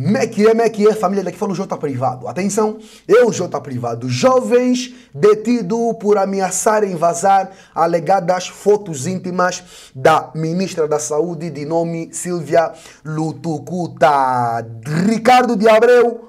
Meque é, é, família daqui falou Jota Privado. Atenção, eu, Jota Privado. Jovens detido por ameaçarem vazar alegadas fotos íntimas da ministra da Saúde de nome Silvia Lutucuta. Ricardo de Abreu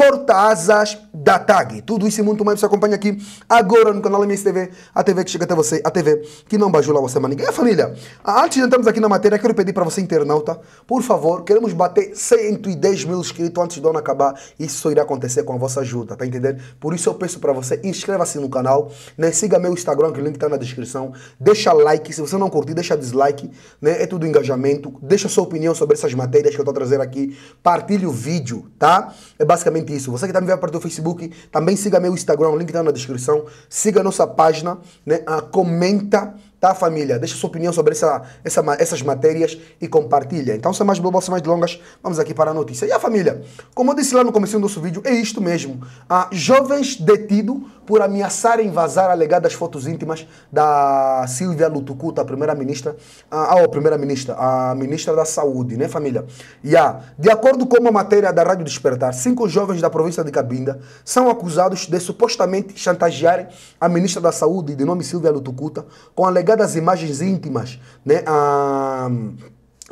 corta-asas da TAG. Tudo isso e muito mais você acompanha aqui agora no canal MSTV, a TV que chega até você, a TV que não bajula você, mas ninguém. É família, ah, antes de entrarmos aqui na matéria, quero pedir para você, internauta, por favor, queremos bater 110 mil inscritos antes do ano acabar. Isso só irá acontecer com a vossa ajuda, tá entendendo? Por isso eu peço para você, inscreva-se no canal, né? siga meu Instagram, que o link está na descrição, deixa like, se você não curtir, deixa dislike, né? é tudo engajamento, deixa sua opinião sobre essas matérias que eu estou trazendo aqui, partilhe o vídeo, tá? É basicamente exatamente isso. Você que está me vendo a partir do Facebook, também siga meu Instagram, o link está na descrição. Siga a nossa página, né? Ah, comenta Tá, família? Deixa sua opinião sobre essa, essa, essas matérias e compartilha. Então, sem mais blabla, sem mais longas, vamos aqui para a notícia. E a família? Como eu disse lá no começo do nosso vídeo, é isto mesmo. Há jovens detidos por ameaçarem vazar alegadas fotos íntimas da Silvia Lutucuta, primeira-ministra, ah, oh, primeira-ministra, a ministra da Saúde, né, família? E há, de acordo com uma matéria da Rádio Despertar, cinco jovens da província de Cabinda são acusados de supostamente chantagearem a ministra da Saúde, de nome Silvia Lutucuta, com alegadas das às imagens íntimas, né? A ah,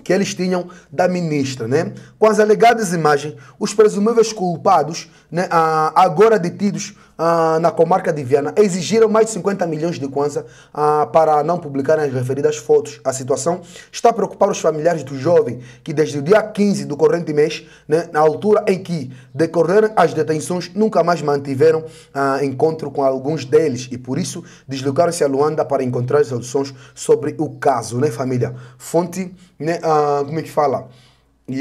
que eles tinham da ministra, né? Com as alegadas imagens, os presumíveis culpados, né, ah, agora detidos ah, na comarca de Viana, exigiram mais de 50 milhões de kwanza ah, para não publicarem as referidas fotos. A situação está a preocupar os familiares do jovem, que desde o dia 15 do corrente mês, né, na altura em que decorreram as detenções, nunca mais mantiveram ah, encontro com alguns deles e por isso deslocaram-se a Luanda para encontrar soluções sobre o caso, né, família? Fonte né? Ah, como é que fala?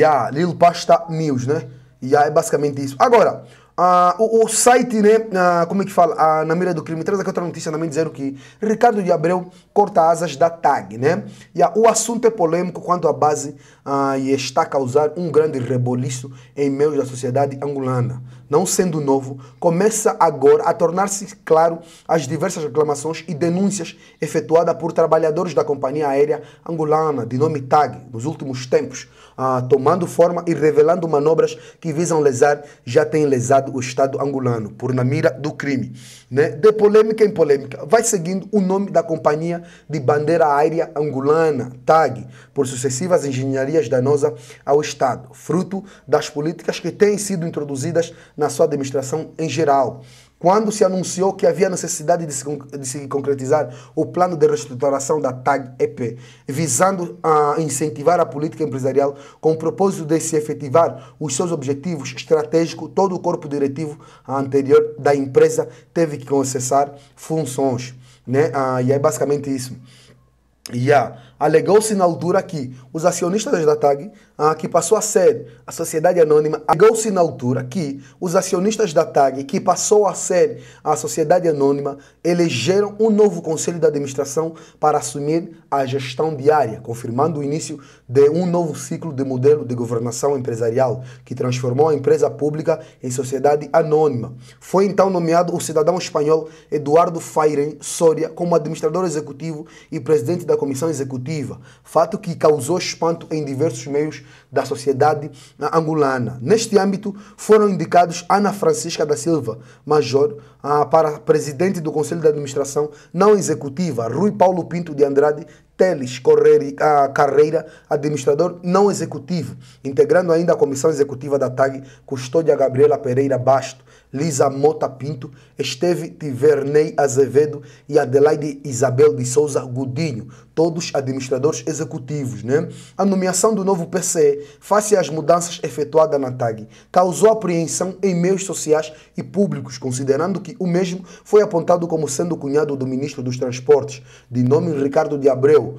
a Lil Pasta News, né? Yeah, é basicamente isso. Agora, ah, o, o, site, né? Ah, como é que fala? Ah, na mira do crime traz aqui outra notícia também dizendo que Ricardo de Abreu corta asas da TAG, né? Yeah, o assunto é polêmico quanto à base ah, e está a causar um grande reboliço em meios da sociedade angolana não sendo novo, começa agora a tornar-se claro as diversas reclamações e denúncias efetuadas por trabalhadores da companhia aérea angolana de nome TAG nos últimos tempos, ah, tomando forma e revelando manobras que visam lesar, já têm lesado o Estado angolano, por na mira do crime. Né? De polêmica em polêmica, vai seguindo o nome da companhia de bandeira aérea angolana, TAG, por sucessivas engenharias danosas ao Estado, fruto das políticas que têm sido introduzidas na sua administração em geral. Quando se anunciou que havia necessidade de se, de se concretizar o plano de reestruturação da TAG-EP, visando a ah, incentivar a política empresarial com o propósito de se efetivar os seus objetivos estratégicos, todo o corpo diretivo ah, anterior da empresa teve que concessar funções. Né? Ah, e é basicamente isso. Yeah. Alegou-se na altura que os acionistas da TAG, ah, que passou a ser a Sociedade Anônima, alegou-se na altura que os acionistas da TAG, que passou a ser a Sociedade Anônima, elegeram um novo Conselho de Administração para assumir a gestão diária, confirmando o início de um novo ciclo de modelo de governação empresarial, que transformou a empresa pública em sociedade anônima. Foi então nomeado o cidadão espanhol Eduardo Fairen Soria como administrador executivo e presidente da da Comissão Executiva, fato que causou espanto em diversos meios da sociedade angolana. Neste âmbito, foram indicados Ana Francisca da Silva, major, ah, para presidente do Conselho de Administração não executiva, Rui Paulo Pinto de Andrade, Teles ah, Carreira, administrador não executivo, integrando ainda a comissão executiva da TAG, Custódia Gabriela Pereira Basto, Lisa Mota Pinto, Esteve Tiverney Azevedo e Adelaide Isabel de Souza Godinho, todos administradores executivos. Né? A nomeação do novo PCE, face às mudanças efetuadas na TAG, causou apreensão em meios sociais e públicos, considerando que o mesmo foi apontado como sendo cunhado do ministro dos Transportes, de nome Ricardo de Abreu,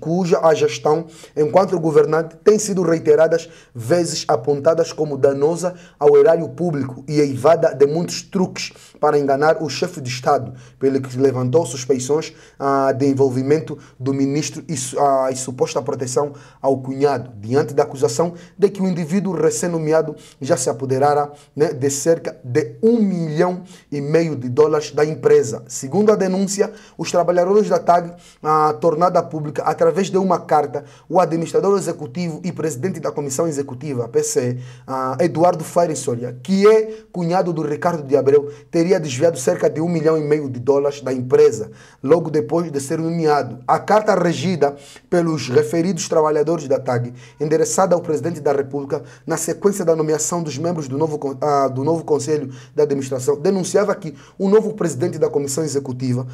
cuja a gestão, enquanto governante, tem sido reiteradas vezes apontadas como danosa ao erário público e eivada de muitos truques para enganar o chefe de Estado, pelo que levantou suspeições ah, de envolvimento do ministro e, ah, e suposta proteção ao cunhado, diante da acusação de que o indivíduo recém-nomeado já se apoderara né, de cerca de um milhão e meio de dólares da empresa. Segundo a denúncia, os trabalhadores da TAG, ah, tornada pública através de uma carta, o administrador executivo e presidente da comissão executiva, PC, ah, Eduardo Faire Soria, que é cunhado do Ricardo de Abreu teria desviado cerca de um milhão e meio de dólares da empresa, logo depois de ser nomeado. A carta regida pelos referidos trabalhadores da TAG, endereçada ao presidente da República, na sequência da nomeação dos membros do novo, ah, do novo Conselho da Administração, denunciava que o novo presidente da Comissão Executiva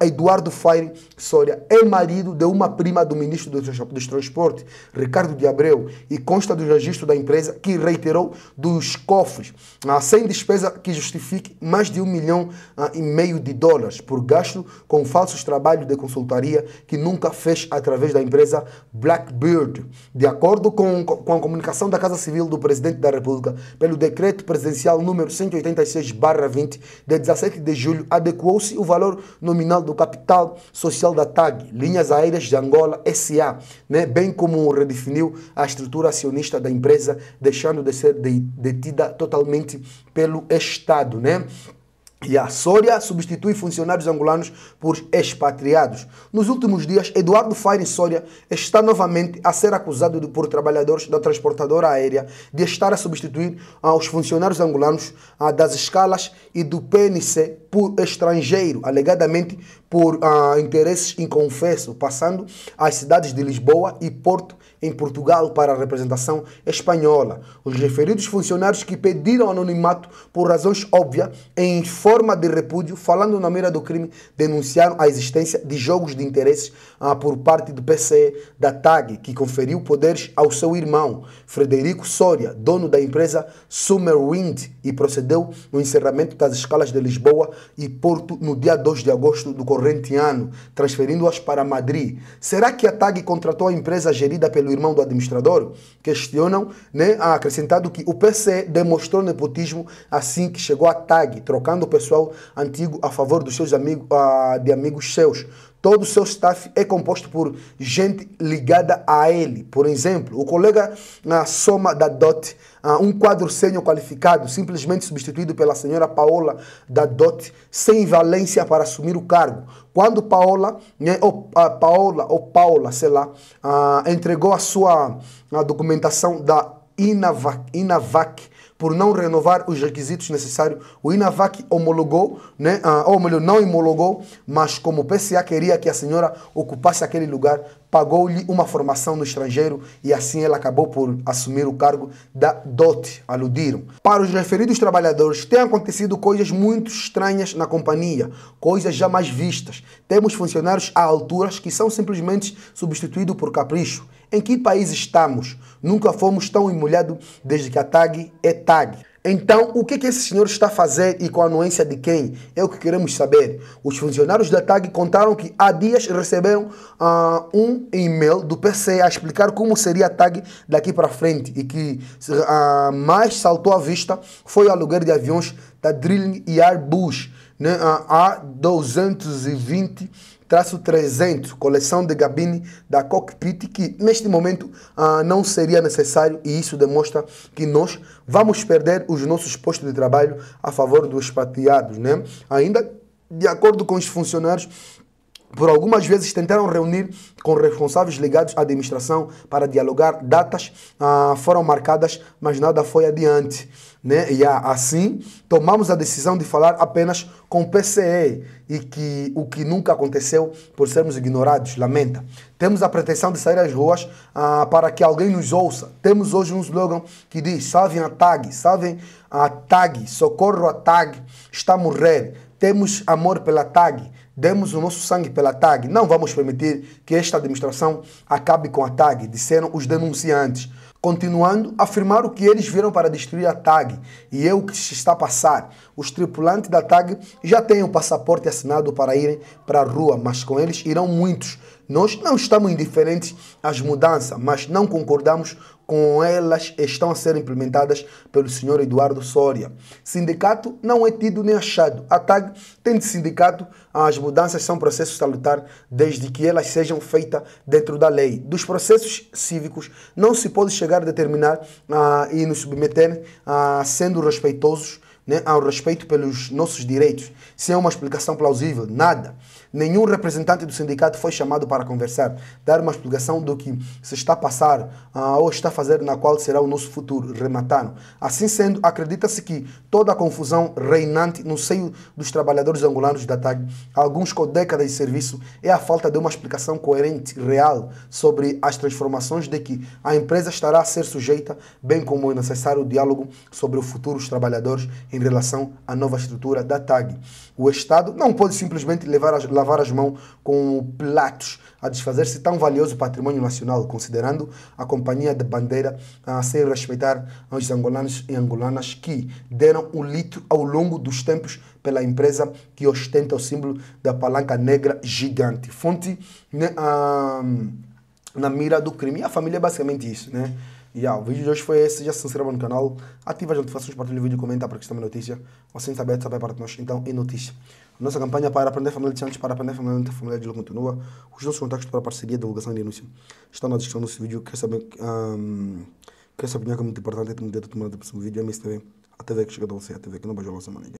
Eduardo Faire Soria é marido de uma prima do ministro dos Transportes, Ricardo de Abreu, e consta do registro da empresa que reiterou dos cofres, ah, sem despesa que justifique mais de um milhão ah, e meio de dólares por gasto com falsos trabalhos de consultoria que nunca fez através da empresa Blackbird. De acordo com, com a comunicação da Casa Civil do Presidente da República, pelo decreto presidencial número 186-20, de 17 de julho, adequou-se o valor nominal do capital social da TAG, Linhas Aéreas de Angola SA, né? bem como redefiniu a estrutura acionista da empresa, deixando de ser detida totalmente pelo Estado. Né? E a Sória substitui funcionários angolanos por expatriados. Nos últimos dias, Eduardo Faire Sória está novamente a ser acusado de, por trabalhadores da transportadora aérea de estar a substituir aos funcionários angolanos ah, das escalas e do PNC por estrangeiro, alegadamente por ah, interesses inconfesso, passando às cidades de Lisboa e Porto, em Portugal, para a representação espanhola. Os referidos funcionários que pediram anonimato por razões óbvias, em forma de repúdio, falando na mira do crime, denunciaram a existência de jogos de interesses ah, por parte do PCE da TAG, que conferiu poderes ao seu irmão, Frederico Soria, dono da empresa Summerwind, e procedeu no encerramento das escalas de Lisboa e Porto no dia 2 de agosto do corrente ano, transferindo-as para Madrid. Será que a TAG contratou a empresa gerida pelo irmão do administrador? Questionam, né? acrescentado que o PC demonstrou nepotismo assim que chegou a TAG, trocando o pessoal antigo a favor dos seus amigos, ah, de amigos seus Todo o seu staff é composto por gente ligada a ele. Por exemplo, o colega na Soma da Dot, um quadro sênior qualificado, simplesmente substituído pela senhora Paola da Dot, sem valência para assumir o cargo. Quando Paola, né, ou, a Paola, ou Paula, sei lá, ah, entregou a sua a documentação da Inavac, Inavac por não renovar os requisitos necessários. O INAVAC homologou, né, ah, ou melhor, não homologou, mas como o PCA queria que a senhora ocupasse aquele lugar, pagou-lhe uma formação no estrangeiro e assim ela acabou por assumir o cargo da DOT, aludiram. Para os referidos trabalhadores, têm acontecido coisas muito estranhas na companhia, coisas jamais vistas. Temos funcionários a alturas que são simplesmente substituídos por capricho. Em que país estamos? Nunca fomos tão emulhados desde que a TAG é TAG. Então, o que, que esse senhor está a fazer e com a anuência de quem? É o que queremos saber. Os funcionários da TAG contaram que há dias receberam uh, um e-mail do PCE a explicar como seria a TAG daqui para frente e que uh, mais saltou à vista foi o aluguer de aviões da Drilling né? ah, e Airbus né, uh, a 220 traço 300, coleção de gabine da cockpit, que neste momento ah, não seria necessário e isso demonstra que nós vamos perder os nossos postos de trabalho a favor dos pateados, né? Ainda de acordo com os funcionários por algumas vezes tentaram reunir com responsáveis ligados à administração para dialogar. Datas ah, foram marcadas, mas nada foi adiante. Né? E assim, tomamos a decisão de falar apenas com o PCE, e que, o que nunca aconteceu por sermos ignorados, lamenta. Temos a pretensão de sair às ruas ah, para que alguém nos ouça. Temos hoje um slogan que diz: salvem a tag, salvem a tag, socorro a tag, está a morrer. Temos amor pela tag demos o nosso sangue pela TAG. Não vamos permitir que esta administração acabe com a TAG, disseram os denunciantes. Continuando, afirmaram que eles viram para destruir a TAG e é o que se está a passar. Os tripulantes da TAG já têm o passaporte assinado para irem para a rua, mas com eles irão muitos. Nós não estamos indiferentes às mudanças, mas não concordamos com elas estão a ser implementadas pelo senhor Eduardo Soria. Sindicato não é tido nem achado. A TAG tem de sindicato, as mudanças são processos salutar desde que elas sejam feitas dentro da lei. Dos processos cívicos não se pode chegar a determinar ah, e nos submeter a ah, sendo respeitosos né, ao respeito pelos nossos direitos. Sem uma explicação plausível, nada nenhum representante do sindicato foi chamado para conversar, dar uma explicação do que se está a passar ah, ou está a fazer, na qual será o nosso futuro, remataram. Assim sendo, acredita-se que toda a confusão reinante no seio dos trabalhadores angolanos da TAG, alguns com décadas de serviço, é a falta de uma explicação coerente, real, sobre as transformações de que a empresa estará a ser sujeita, bem como é o necessário diálogo sobre o futuro dos trabalhadores em relação à nova estrutura da TAG. O Estado não pode simplesmente as, lavar as mãos com platos a desfazer-se tão valioso patrimônio nacional, considerando a companhia de bandeira a sem respeitar aos angolanos e angolanas que deram o litro ao longo dos tempos pela empresa que ostenta o símbolo da palanca negra gigante. Fonte. Né, um ah, na mira do crime. E a família é basicamente isso, né? E yeah, o vídeo de hoje foi esse. Já se inscreva no canal, ativa as notificações, partilha o vídeo, comenta para que também notícia. Ou sem saber, saber para nós. Então, é notícia. Nossa campanha é para aprender família de Santos, para aprender família de família de continua. Os nossos contatos para parceria, divulgação e denúncia estão na descrição desse vídeo. Quer saber um, que essa opinião é muito importante, é muito dedo tomada o próximo vídeo. É isso também. A TV que chega a você, a TV que não vai jogar a maneira.